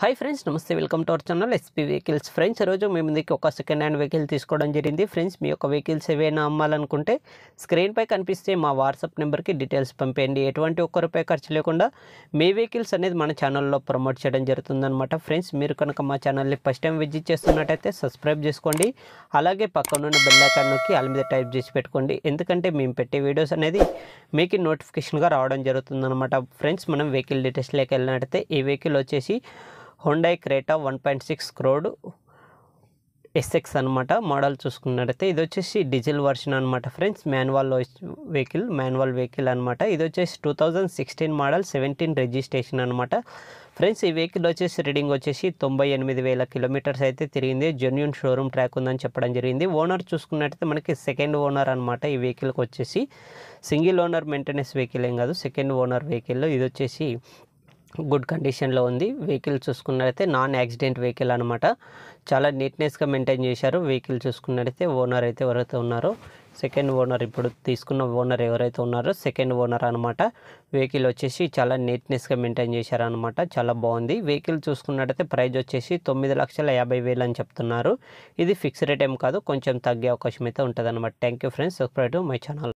hi friends నమస్తే welcome to our channel SP vehicles friends రోజు మీ ముందుకి ఒక సెకండ్ హ్యాండ్ వెహికల్ తీసుకోవడం జరిగింది ఫ్రెండ్స్ మీ యొక్క వెహికల్స్ ఏవైనా అమ్మాలనుకుంటే స్క్రీన్పై కనిపిస్తే మా వాట్సాప్ నెంబర్కి డీటెయిల్స్ పంపేయండి ఎటువంటి ఒక్క రూపాయి ఖర్చు లేకుండా మీ వెహికల్స్ అనేది మన ఛానల్లో ప్రమోట్ చేయడం జరుగుతుందనమాట ఫ్రెండ్స్ మీరు కనుక మా ఛానల్ని ఫస్ట్ టైం విజిట్ చేస్తున్నట్టయితే సబ్స్క్రైబ్ చేసుకోండి అలాగే పక్కనున్న బెల్లైకాన్ నొక్కి వాళ్ళ మీద టైప్ చేసి పెట్టుకోండి ఎందుకంటే మేము పెట్టే వీడియోస్ అనేది మీకు నోటిఫికేషన్గా రావడం జరుగుతుందనమాట ఫ్రెండ్స్ మనం వెహికల్ డీటెయిల్స్లోకి వెళ్ళినట్టయితే ఈ వెహికల్ వచ్చేసి Hyundai Creta one point six CRDi SX అనమాట మోడల్ చూసుకున్నట్టయితే ఇది వచ్చేసి డీజిల్ వర్షన్ అనమాట friends manual vehicle manual vehicle అనమాట ఇది వచ్చేసి two thousand sixteen model seventeen registration అనమాట ఫ్రెండ్స్ ఈ వెహికల్ వచ్చేసి రీడింగ్ వచ్చేసి తొంభై ఎనిమిది వేల కిలోమీటర్స్ అయితే తిరిగింది జెన్యున్ షోరూమ్ ట్రాక్ ఉందని చెప్పడం జరిగింది ఓనర్ చూసుకున్నట్టయితే మనకి సెకండ్ ఓనర్ అనమాట ఈ వెహికల్కి వచ్చేసి సింగిల్ ఓనర్ మెయింటెనెన్స్ వెహికల్ ఏం కాదు సెకండ్ ఓనర్ వెహికల్ ఇది వచ్చేసి గుడ్ కండిషన్లో ఉంది వెహికల్ చూసుకున్నట్లయితే నాన్ యాక్సిడెంట్ వెహికల్ అనమాట చాలా నీట్నెస్గా మెయింటైన్ చేశారు వెహికల్ చూసుకున్నట్లయితే ఓనర్ అయితే ఎవరైతే ఉన్నారో సెకండ్ ఓనర్ ఇప్పుడు తీసుకున్న ఓనర్ ఎవరైతే ఉన్నారో సెకండ్ ఓనర్ అనమాట వెహికల్ వచ్చేసి చాలా నీట్నెస్గా మెయింటైన్ చేశారనమాట చాలా బాగుంది వెహికల్ చూసుకున్నట్టయితే ప్రైజ్ వచ్చేసి తొమ్మిది లక్షల యాభై వేలు అని చెప్తున్నారు ఇది ఫిక్స్ రేట్ ఏం కాదు కొంచెం తగ్గే అవకాశం అయితే ఉంటుంది అనమాట thank you friends subscribe to my channel